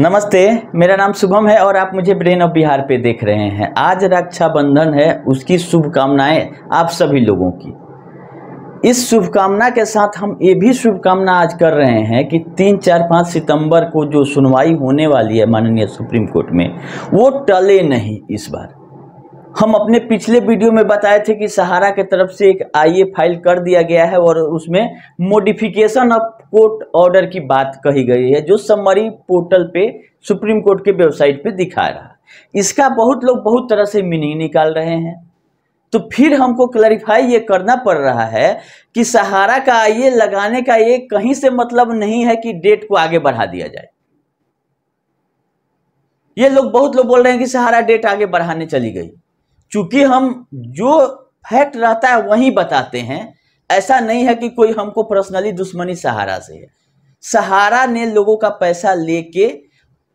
नमस्ते मेरा नाम शुभम है और आप मुझे ब्रेन ऑफ बिहार पे देख रहे हैं आज रक्षाबंधन है उसकी शुभकामनाएं आप सभी लोगों की इस शुभकामना के साथ हम ये भी शुभकामना आज कर रहे हैं कि तीन चार पाँच सितंबर को जो सुनवाई होने वाली है माननीय सुप्रीम कोर्ट में वो टले नहीं इस बार हम अपने पिछले वीडियो में बताए थे कि सहारा के तरफ से एक आई फाइल कर दिया गया है और उसमें मोडिफिकेशन ऑफ कोर्ट ऑर्डर की बात कही गई है जो समरी पोर्टल पे सुप्रीम कोर्ट के वेबसाइट पे दिखा रहा है इसका बहुत लोग बहुत तरह से मीनिंग निकाल रहे हैं तो फिर हमको क्लैरिफाई ये करना पड़ रहा है कि सहारा का ये लगाने का ये कहीं से मतलब नहीं है कि डेट को आगे बढ़ा दिया जाए ये लोग बहुत लोग बोल रहे हैं कि सहारा डेट आगे बढ़ाने चली गई चूंकि हम जो फैक्ट रहता है वही बताते हैं ऐसा नहीं है कि कोई हमको पर्सनली दुश्मनी सहारा से है सहारा ने लोगों का पैसा लेके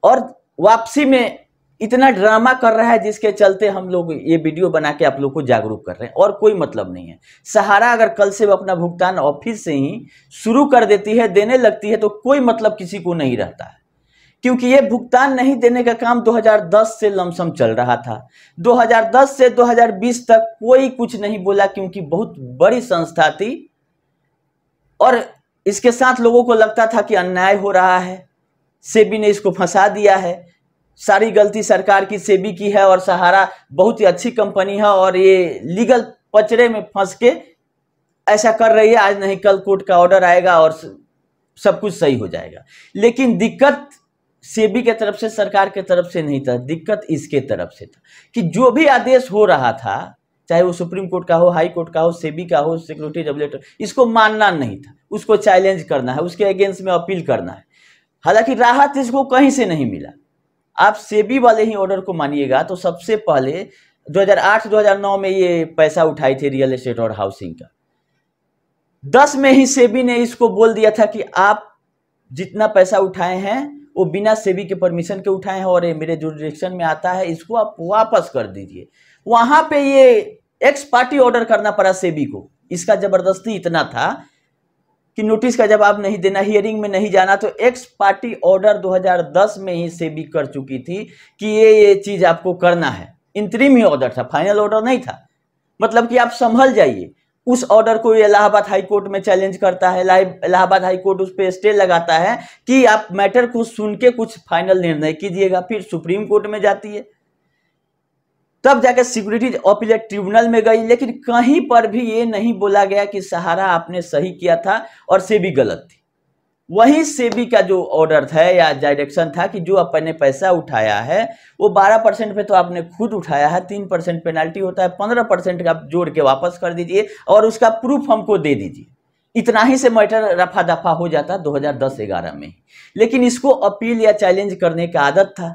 और वापसी में इतना ड्रामा कर रहा है जिसके चलते हम लोग ये वीडियो बना के आप लोग को जागरूक कर रहे हैं और कोई मतलब नहीं है सहारा अगर कल से वो अपना भुगतान ऑफिस से ही शुरू कर देती है देने लगती है तो कोई मतलब किसी को नहीं रहता है क्योंकि ये भुगतान नहीं देने का काम 2010 से लमसम चल रहा था 2010 से 2020 तक कोई कुछ नहीं बोला क्योंकि बहुत बड़ी संस्था थी और इसके साथ लोगों को लगता था कि अन्याय हो रहा है सेबी ने इसको फंसा दिया है सारी गलती सरकार की सेबी की है और सहारा बहुत ही अच्छी कंपनी है और ये लीगल पचड़े में फंस के ऐसा कर रही है आज नहीं कल कोर्ट का ऑर्डर आएगा और सब कुछ सही हो जाएगा लेकिन दिक्कत सेबी के तरफ से सरकार के तरफ से नहीं था दिक्कत इसके तरफ से था कि जो भी आदेश हो रहा था चाहे वो सुप्रीम कोर्ट का हो हाई कोर्ट का हो सेबी का हो सिक्योरिटी रेगुलेटर इसको मानना नहीं था उसको चैलेंज करना है उसके अगेंस्ट में अपील करना है हालांकि राहत इसको कहीं से नहीं मिला आप सेबी वाले ही ऑर्डर को मानिएगा तो सबसे पहले 2008-2009 में ये पैसा उठाई थी रियल एस्टेट और हाउसिंग का दस में ही सेबी ने इसको बोल दिया था कि आप जितना पैसा उठाए हैं वो बिना सेबी के परमिशन के उठाए हैं और ये मेरे जुडिक्शन में आता है इसको आप वापस कर दीजिए वहां पे ये एक्स पार्टी ऑर्डर करना पड़ा सेबी को इसका जबरदस्ती इतना था कि नोटिस का जवाब नहीं देना हियरिंग में नहीं जाना तो एक्स पार्टी ऑर्डर 2010 में ही सेबी कर चुकी थी कि ये ये चीज आपको करना है इंतरिम ही ऑर्डर था फाइनल ऑर्डर नहीं था मतलब कि आप संभल जाइए उस ऑर्डर को इलाहाबाद हाई कोर्ट में चैलेंज करता है इलाहाबाद हाई कोर्ट उस पर स्टे लगाता है कि आप मैटर को सुन के कुछ फाइनल निर्णय कीजिएगा फिर सुप्रीम कोर्ट में जाती है तब जाकर सिक्योरिटीज अपीलेट ट्रिब्यूनल में गई लेकिन कहीं पर भी ये नहीं बोला गया कि सहारा आपने सही किया था और से भी गलत थी वही सेबी का जो ऑर्डर था या डायरेक्शन था कि जो आपने पैसा उठाया है वो बारह परसेंट पे तो आपने खुद उठाया है तीन परसेंट पेनाल्टी होता है पंद्रह परसेंट का जोड़ के वापस कर दीजिए और उसका प्रूफ हमको दे दीजिए इतना ही से मैटर रफा दफा हो जाता 2010-11 में लेकिन इसको अपील या चैलेंज करने का आदत था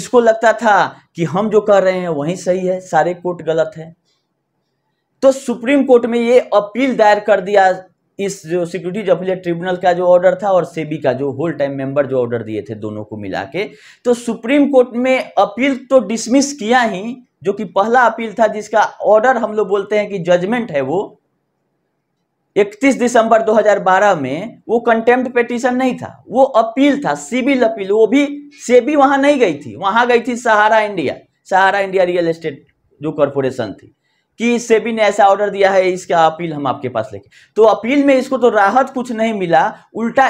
इसको लगता था कि हम जो कर रहे हैं वही सही है सारे कोर्ट गलत है तो सुप्रीम कोर्ट में ये अपील दायर कर दिया इस जो सिक्योरिटीज अपीलेट ट्रिब्यूनल का जो ऑर्डर था और सेबी का जो होल टाइम मेंबर जो ऑर्डर दिए थे दोनों को मिला के तो सुप्रीम कोर्ट में अपील तो डिसमिस किया ही जो कि पहला अपील था जिसका ऑर्डर हम लोग बोलते हैं कि जजमेंट है वो 31 दिसंबर 2012 में वो कंटेम्प्ट पिटीशन नहीं था वो अपील था सिविल अपील वो भी सेबी वहां नहीं गई थी वहां गई थी Sahara India Sahara India real estate जो कॉरपोरेशन थी कि सेबी ने ऐसा ऑर्डर दिया है इसका अपील हम आपके पास लेके तो अपील में इसको तो राहत कुछ नहीं मिला उल्टा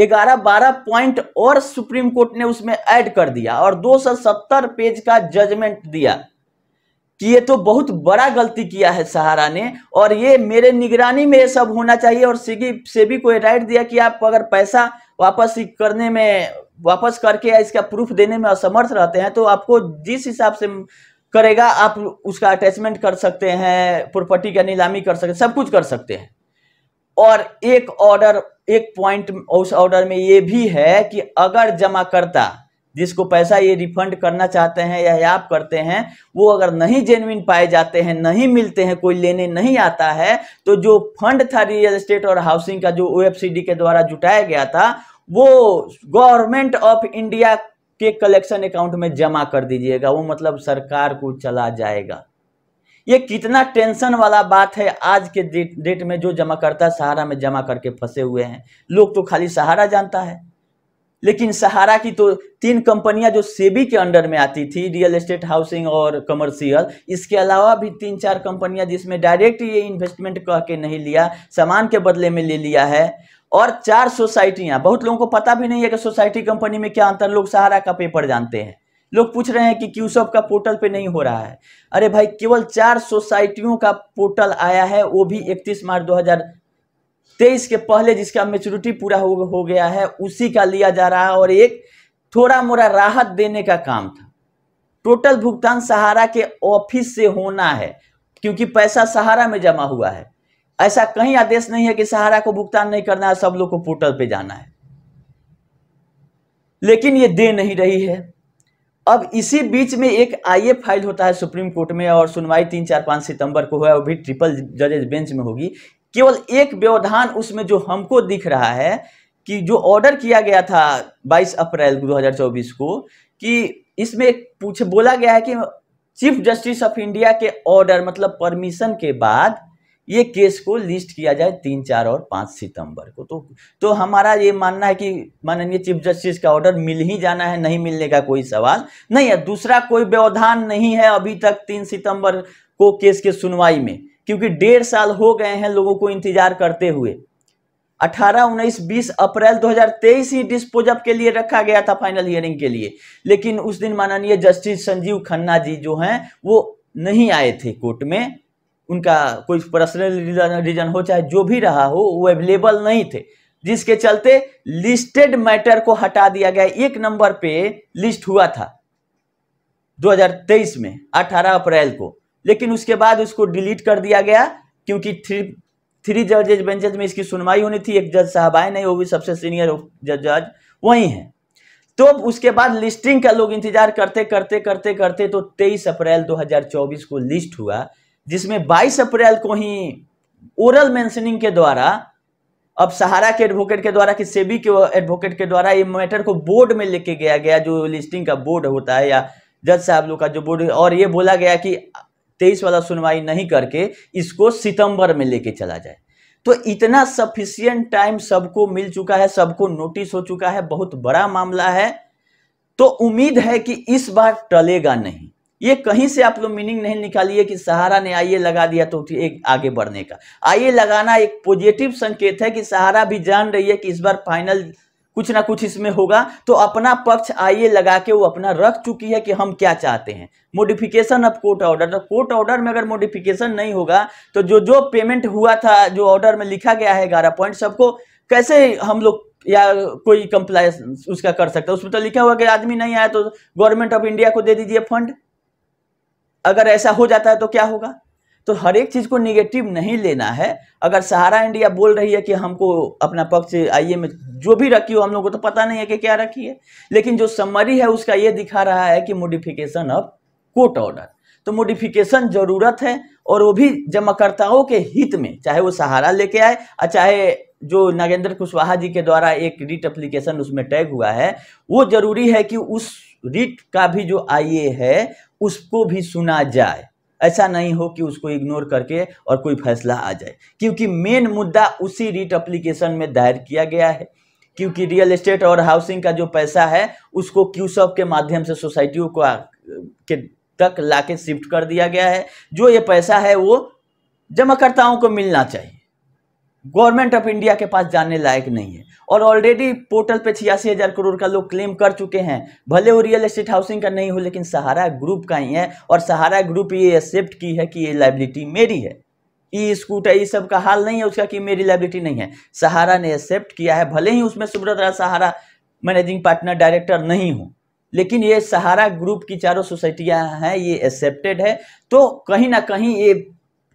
ग्यारह बारह पॉइंट और सुप्रीम कोर्ट ने उसमें ऐड कर दिया और 270 पेज का जजमेंट दिया कि ये तो बहुत बड़ा गलती किया है सहारा ने और ये मेरे निगरानी में ये सब होना चाहिए और सीगी सेबी को राइट दिया कि आप अगर पैसा वापस करने में वापस करके या इसका प्रूफ देने में असमर्थ रहते हैं तो आपको जिस हिसाब से करेगा आप उसका अटैचमेंट कर सकते हैं प्रॉपर्टी का नीलामी कर सकते सब कुछ कर सकते हैं और एक ऑर्डर एक पॉइंट उस ऑर्डर में ये भी है कि अगर जमाकर्ता जिसको पैसा ये रिफंड करना चाहते हैं या आप करते हैं वो अगर नहीं जेनविन पाए जाते हैं नहीं मिलते हैं कोई लेने नहीं आता है तो जो फंड था रियल एस्टेट और हाउसिंग का जो ओ के द्वारा जुटाया गया था वो गवर्नमेंट ऑफ इंडिया के कलेक्शन अकाउंट में जमा कर दीजिएगा वो मतलब सरकार को चला जाएगा ये कितना टेंशन वाला बात है आज के डेट डेट में जो जमा करता है सहारा में जमा करके फंसे हुए हैं लोग तो खाली सहारा जानता है लेकिन सहारा की तो तीन कंपनियां जो सेबी के अंडर में आती थी रियल एस्टेट हाउसिंग और कमर्शियल इसके अलावा भी तीन चार कंपनियां जिसमें डायरेक्ट ये इन्वेस्टमेंट कह के नहीं लिया सामान के बदले में ले लिया है और चार सोसाइटियां बहुत लोगों को पता भी नहीं है कि सोसाइटी कंपनी में क्या अंतर लोग सहारा का पेपर जानते हैं लोग पूछ रहे हैं कि सब का पोर्टल पे नहीं हो रहा है अरे भाई केवल चार सोसाइटियों का पोर्टल आया है वो भी 31 मार्च 2023 के पहले जिसका मेच्योरिटी पूरा हो, हो गया है उसी का लिया जा रहा है और एक थोड़ा मोड़ा राहत देने का काम था टोटल भुगतान सहारा के ऑफिस से होना है क्योंकि पैसा सहारा में जमा हुआ है ऐसा कहीं आदेश नहीं है कि सहारा को भुगतान नहीं करना है सब लोग को पोर्टल पे जाना है लेकिन ये दे नहीं रही है अब इसी बीच में एक आईए फाइल होता है सुप्रीम कोर्ट में और सुनवाई तीन चार पाँच सितंबर को है वो भी ट्रिपल जजेज बेंच में होगी केवल एक व्यवधान उसमें जो हमको दिख रहा है कि जो ऑर्डर किया गया था 22 अप्रैल 2024 को कि इसमें पूछ बोला गया है कि चीफ जस्टिस ऑफ इंडिया के ऑर्डर मतलब परमिशन के बाद ये केस को लिस्ट किया जाए तीन चार और पाँच सितंबर को तो तो हमारा ये मानना है कि माननीय चीफ जस्टिस का ऑर्डर मिल ही जाना है नहीं मिलने का कोई सवाल नहीं है दूसरा कोई व्यवधान नहीं है अभी तक तीन सितंबर को केस के सुनवाई में क्योंकि डेढ़ साल हो गए हैं लोगों को इंतजार करते हुए अठारह उन्नीस बीस अप्रैल 2023 ही डिस्पोजअप के लिए रखा गया था फाइनल हियरिंग के लिए लेकिन उस दिन माननीय जस्टिस संजीव खन्ना जी जो हैं वो नहीं आए थे कोर्ट में उनका कोई पर्सनल रीजन रीजन हो चाहे जो भी रहा हो वो अवेलेबल नहीं थे जिसके चलते लिस्टेड मैटर को हटा दिया गया एक नंबर पे लिस्ट हुआ था 2023 में 18 अप्रैल को लेकिन उसके बाद उसको डिलीट कर दिया गया क्योंकि थ्री थ्री जजेज बेंचेज में इसकी सुनवाई होनी थी एक जज साहब आए नहीं वो भी सबसे सीनियर जज जज वही हैं तो उसके बाद लिस्टिंग का लोग इंतजार करते करते करते करते तो 23 अप्रैल 2024 को लिस्ट हुआ जिसमें 22 अप्रैल को ही ओरल मेंशनिंग के द्वारा अब सहारा के एडवोकेट के द्वारा कि सेबी के एडवोकेट के द्वारा ये मैटर को बोर्ड में लेके गया गया जो लिस्टिंग का बोर्ड होता है या जज साहब लोग का जो बोर्ड और ये बोला गया कि तेईस वाला सुनवाई नहीं करके इसको सितंबर में लेके चला जाए तो इतना सफिशियंट टाइम सबको मिल चुका है सबको नोटिस हो चुका है बहुत बड़ा मामला है तो उम्मीद है कि इस बार टलेगा नहीं ये कहीं से आप लोग मीनिंग नहीं निकालिए कि सहारा ने आइए लगा दिया तो एक आगे बढ़ने का आइए लगाना एक पॉजिटिव संकेत है कि सहारा भी जान रही है कि इस बार फाइनल कुछ ना कुछ इसमें होगा तो अपना पक्ष आइए लगा के वो अपना रख चुकी है कि हम क्या चाहते हैं मोडिफिकेशन ऑफ कोर्ट ऑर्डर तो कोर्ट ऑर्डर में अगर मोडिफिकेशन नहीं होगा तो जो जो पेमेंट हुआ था जो ऑर्डर में लिखा गया है ग्यारह पॉइंट सबको कैसे हम लोग या कोई कंप्लाय उसका कर सकता है उसमें तो लिखा हुआ कि आदमी नहीं आया तो गवर्नमेंट ऑफ इंडिया को दे दीजिए फंड अगर ऐसा हो जाता है तो क्या होगा तो हर एक चीज़ को निगेटिव नहीं लेना है अगर सहारा इंडिया बोल रही है कि हमको अपना पक्ष आइए में जो भी रखी हो हम लोग को तो पता नहीं है कि क्या रखी है लेकिन जो समरी है उसका ये दिखा रहा है कि मोडिफिकेशन ऑफ कोर्ट ऑर्डर तो मोडिफिकेशन जरूरत है और वो भी जमाकर्ताओं के हित में चाहे वो सहारा लेके आए और चाहे जो नागेंद्र कुशवाहा जी के द्वारा एक रीट एप्लीकेशन उसमें टैग हुआ है वो जरूरी है कि उस रीट का भी जो आई है उसको भी सुना जाए ऐसा नहीं हो कि उसको इग्नोर करके और कोई फैसला आ जाए क्योंकि मेन मुद्दा उसी रीट एप्लीकेशन में दायर किया गया है क्योंकि रियल एस्टेट और हाउसिंग का जो पैसा है उसको क्यूसअप के माध्यम से सोसाइटियों को के तक लाके शिफ्ट कर दिया गया है जो ये पैसा है वो जमाकर्ताओं को मिलना चाहिए गवर्नमेंट ऑफ इंडिया के पास जाने लायक नहीं है और ऑलरेडी पोर्टल पे छियासी हज़ार करोड़ का लोग क्लेम कर चुके हैं भले वो रियल एस्टेट हाउसिंग का नहीं हो लेकिन सहारा ग्रुप का ही है और सहारा ग्रुप ये एक्सेप्ट की है कि ये लाइबिलिटी मेरी है ई स्कूटर ये सब का हाल नहीं है उसका कि मेरी लाइबिलिटी नहीं है सहारा ने एक्सेप्ट किया है भले ही उसमें Subrata Raj Sahara managing partner director नहीं हो लेकिन ये सहारा ग्रुप की चारों सोसाइटियाँ हैं ये एक्सेप्टेड है तो कहीं ना कहीं ये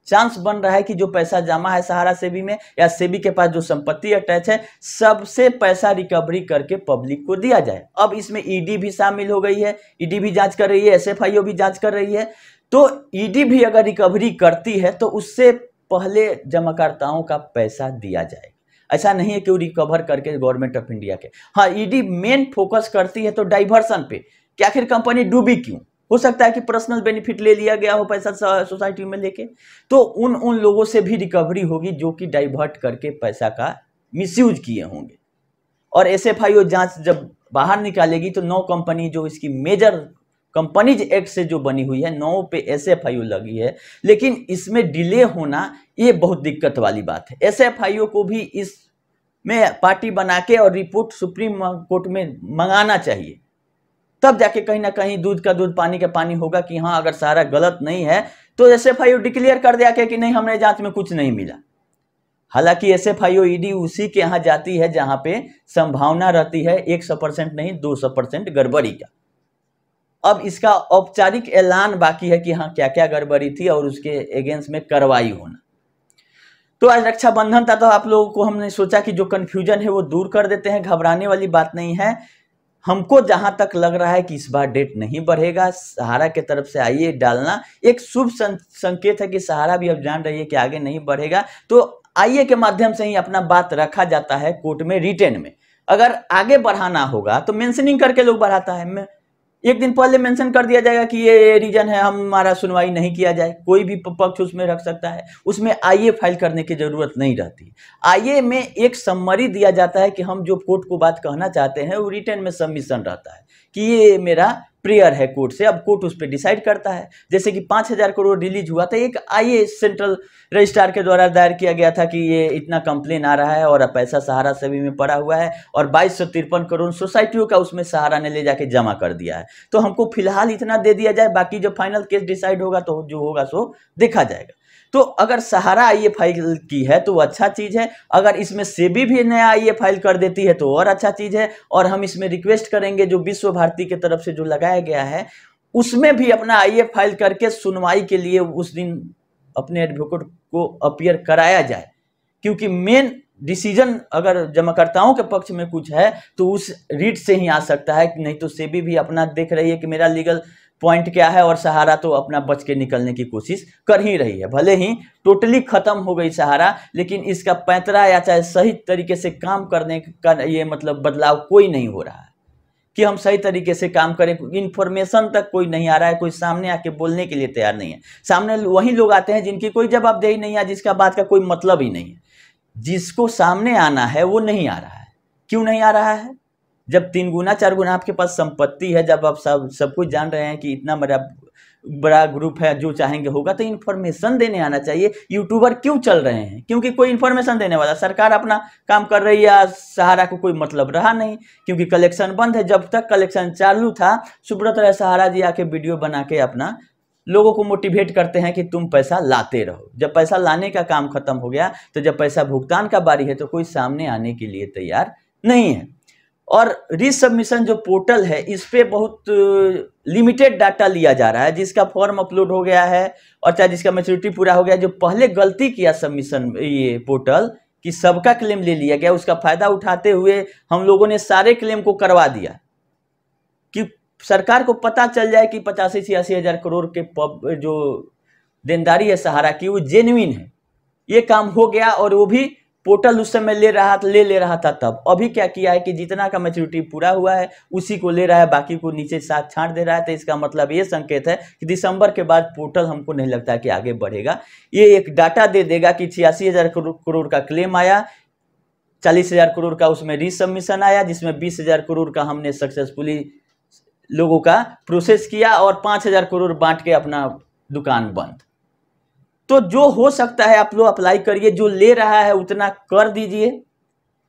चांस बन रहा है कि जो पैसा जमा है सहारा सेबी में या सेबी के पास जो संपत्ति अटैच है सबसे पैसा रिकवरी करके पब्लिक को दिया जाए अब इसमें ईडी भी शामिल हो गई है ईडी भी जांच कर रही है एसएफआईओ भी जांच कर रही है तो ईडी भी अगर रिकवरी करती है तो उससे पहले जमाकर्ताओं का पैसा दिया जाएगा ऐसा नहीं है कि वो रिकवर करके गवर्नमेंट ऑफ इंडिया के हाँ ईडी मेन फोकस करती है तो डाइवर्सन पे क्या आखिर कंपनी डूबी क्यों हो सकता है कि पर्सनल बेनिफिट ले लिया गया हो पैसा सोसाइटी में लेके तो उन उन लोगों से भी रिकवरी होगी जो कि डाइवर्ट करके पैसा का मिसयूज किए होंगे और एस एफ आई ओ जाँच जब बाहर निकालेगी तो नौ कंपनी जो इसकी मेजर कंपनीज एक्ट से जो बनी हुई है नौ पे एस एफ आई ओ लगी है लेकिन इसमें डिले होना ये बहुत दिक्कत वाली बात है एस एफ आई ओ को भी इस में पार्टी बना के और रिपोर्ट सुप्रीम कोर्ट में मंगाना चाहिए तब जाके कहीं ना कहीं दूध का दूध पानी का पानी होगा कि हाँ अगर सारा गलत नहीं है तो S F I O declare कर दिया कि नहीं हमने जांच में कुछ नहीं मिला हालांकि एस एफ आई ईडी उसी के यहाँ जाती है जहां पे संभावना रहती है एक सौ परसेंट नहीं दो सौ परसेंट गड़बड़ी का अब इसका औपचारिक ऐलान बाकी है कि हाँ क्या क्या गड़बड़ी थी और उसके अगेंस्ट में कार्रवाई होना तो आज रक्षाबंधन था तो आप लोगों को हमने सोचा कि जो कन्फ्यूजन है वो दूर कर देते हैं घबराने वाली बात नहीं है हमको जहां तक लग रहा है कि इस बार डेट नहीं बढ़ेगा सहारा के तरफ से आइए डालना एक शुभ संकेत है कि सहारा भी अब जान रही है कि आगे नहीं बढ़ेगा तो आइए के माध्यम से ही अपना बात रखा जाता है कोर्ट में रिटेन में अगर आगे बढ़ाना होगा तो मेंशनिंग करके लोग बढ़ाता है एक दिन पहले मेंशन कर दिया जाएगा कि ये रीजन है हमारा सुनवाई नहीं किया जाए कोई भी पक्ष उसमें रख सकता है उसमें आईए फाइल करने की ज़रूरत नहीं रहती आईए में एक सम्मरी दिया जाता है कि हम जो कोर्ट को बात कहना चाहते हैं वो रिटर्न में सबमिशन रहता है कि ये मेरा प्रेयर है कोर्ट से अब कोर्ट उस पर डिसाइड करता है जैसे कि पाँच हज़ार करोड़ रिलीज हुआ था एक आई सेंट्रल रजिस्ट्रार के द्वारा दायर किया गया था कि ये इतना कंप्लेन आ रहा है और अब पैसा सहारा सभी में पड़ा हुआ है और बाईस सौ तिरपन करोड़ सोसाइटियों का उसमें सहारा ने ले जाके जमा कर दिया है तो हमको फिलहाल इतना दे दिया जाए बाकी जो फाइनल केस डिसाइड होगा तो जो होगा सो देखा जाएगा तो अगर सहारा आई ए फाइल की है तो अच्छा चीज़ है अगर इसमें सेबी भी नया आई ए फाइल कर देती है तो और अच्छा चीज़ है और हम इसमें रिक्वेस्ट करेंगे जो विश्व भारती की तरफ से जो लगाया गया है उसमें भी अपना आई ए फाइल करके सुनवाई के लिए उस दिन अपने एडवोकेट को अपियर कराया जाए क्योंकि मेन डिसीजन अगर जमाकर्ताओं के पक्ष में कुछ है तो उस रीट से ही आ सकता है नहीं तो सेबी भी अपना देख रही है कि मेरा लीगल पॉइंट क्या है और सहारा तो अपना बच के निकलने की कोशिश कर ही रही है भले ही टोटली खत्म हो गई सहारा लेकिन इसका पैंतरा या चाहे सही तरीके से काम करने का ये मतलब बदलाव कोई नहीं हो रहा है कि हम सही तरीके से काम करें इन्फॉर्मेशन तक कोई नहीं आ रहा है कोई सामने आके बोलने के लिए तैयार नहीं है सामने वही लोग आते हैं जिनकी कोई जवाबदेही नहीं है जिसका बात का कोई मतलब ही नहीं है जिसको सामने आना है वो नहीं आ रहा है क्यों नहीं आ रहा है जब तीन गुना चार गुना आपके पास संपत्ति है जब आप सब सब कुछ जान रहे हैं कि इतना बड़ा बड़ा ग्रुप है जो चाहेंगे होगा तो इन्फॉर्मेशन देने आना चाहिए यूट्यूबर क्यों चल रहे हैं क्योंकि कोई इन्फॉर्मेशन देने वाला सरकार अपना काम कर रही है सहारा को कोई मतलब रहा नहीं क्योंकि कलेक्शन बंद है जब तक कलेक्शन चालू था सुब्रत राय सहारा जी आके वीडियो बना के अपना लोगों को मोटिवेट करते हैं कि तुम पैसा लाते रहो जब पैसा लाने का काम खत्म हो गया तो जब पैसा भुगतान का बारी है तो कोई सामने आने के लिए तैयार नहीं है और रिसबमिशन जो पोर्टल है इस पर बहुत लिमिटेड डाटा लिया जा रहा है जिसका फॉर्म अपलोड हो गया है और चाहे जिसका मेच्योरिटी पूरा हो गया जो पहले गलती किया सबमिशन ये पोर्टल कि सबका क्लेम ले लिया गया उसका फायदा उठाते हुए हम लोगों ने सारे क्लेम को करवा दिया कि सरकार को पता चल जाए कि पचासी छियासी हजार करोड़ के पब जो देनदारी है सहारा की वो जेन्यन है ये काम हो गया और वो भी पोर्टल उस समय ले रहा ले ले रहा था तब अभी क्या किया है कि जितना का मेच्योरिटी पूरा हुआ है उसी को ले रहा है बाकी को नीचे साथ छांट दे रहा है तो इसका मतलब ये संकेत है कि दिसंबर के बाद पोर्टल हमको नहीं लगता कि आगे बढ़ेगा ये एक डाटा दे देगा कि छियासी हज़ार करोड़ का क्लेम आया चालीस हज़ार करोड़ का उसमें रिसबमिशन आया जिसमें बीस हज़ार करोड़ का हमने सक्सेसफुली लोगों का प्रोसेस किया और पाँच हज़ार करोड़ बांट के अपना दुकान बंद तो जो हो सकता है आप लोग अप्लाई करिए जो ले रहा है उतना कर दीजिए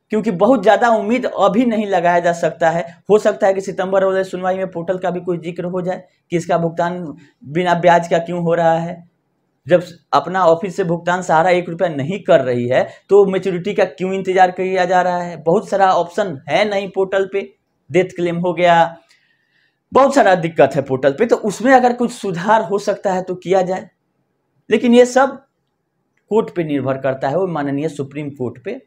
क्योंकि बहुत ज़्यादा उम्मीद अभी नहीं लगाया जा सकता है हो सकता है कि सितंबर वाले सुनवाई में पोर्टल का भी कोई जिक्र हो जाए कि इसका भुगतान बिना ब्याज का क्यों हो रहा है जब अपना ऑफिस से भुगतान सारा एक रुपया नहीं कर रही है तो मेच्योरिटी का क्यों इंतजार किया जा रहा है बहुत सारा ऑप्शन है नहीं पोर्टल पे डेथ क्लेम हो गया बहुत सारा दिक्कत है पोर्टल पे तो उसमें अगर कुछ सुधार हो सकता है तो किया जाए लेकिन ये सब कोर्ट पे निर्भर करता है वो माननीय सुप्रीम कोर्ट पे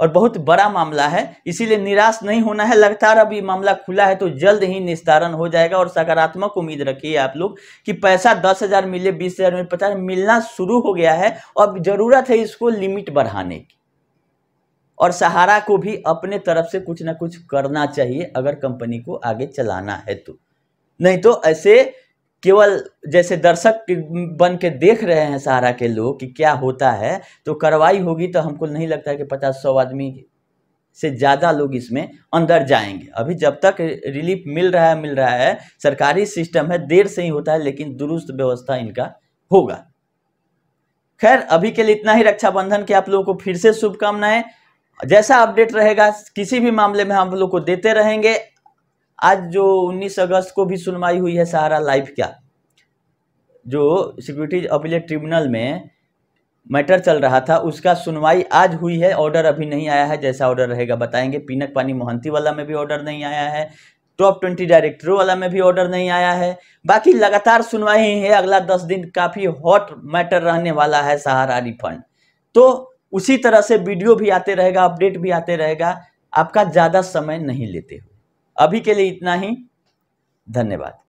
और बहुत बड़ा मामला है इसीलिए निराश नहीं होना है लगातार अभी मामला खुला है तो जल्द ही निस्तारण हो जाएगा और सकारात्मक उम्मीद रखिए आप लोग कि पैसा दस हजार मिले बीस हजार मिले पचास मिलना शुरू हो गया है और जरूरत है इसको लिमिट बढ़ाने की और सहारा को भी अपने तरफ से कुछ ना कुछ करना चाहिए अगर कंपनी को आगे चलाना है तो नहीं तो ऐसे केवल जैसे दर्शक बन के देख रहे हैं सहारा के लोग कि क्या होता है तो कार्रवाई होगी तो हमको नहीं लगता है कि पचास सौ आदमी से ज़्यादा लोग इसमें अंदर जाएंगे अभी जब तक रिलीफ मिल रहा है मिल रहा है सरकारी सिस्टम है देर से ही होता है लेकिन दुरुस्त व्यवस्था इनका होगा खैर अभी के लिए इतना ही रक्षाबंधन के आप लोगों को फिर से शुभकामनाएं जैसा अपडेट रहेगा किसी भी मामले में हम लोग को देते रहेंगे आज जो 19 अगस्त को भी सुनवाई हुई है सहारा लाइफ क्या जो सिक्योरिटी अपीलेट ट्रिब्यूनल में मैटर चल रहा था उसका सुनवाई आज हुई है ऑर्डर अभी नहीं आया है जैसा ऑर्डर रहेगा बताएंगे पीनक पानी मोहंती वाला में भी ऑर्डर नहीं आया है टॉप ट्वेंटी डायरेक्टरों वाला में भी ऑर्डर नहीं आया है बाकी लगातार सुनवाई है अगला दस दिन काफ़ी हॉट मैटर रहने वाला है सहारा रिफंड तो उसी तरह से वीडियो भी आते रहेगा अपडेट भी आते रहेगा आपका ज़्यादा समय नहीं लेते हो अभी के लिए इतना ही धन्यवाद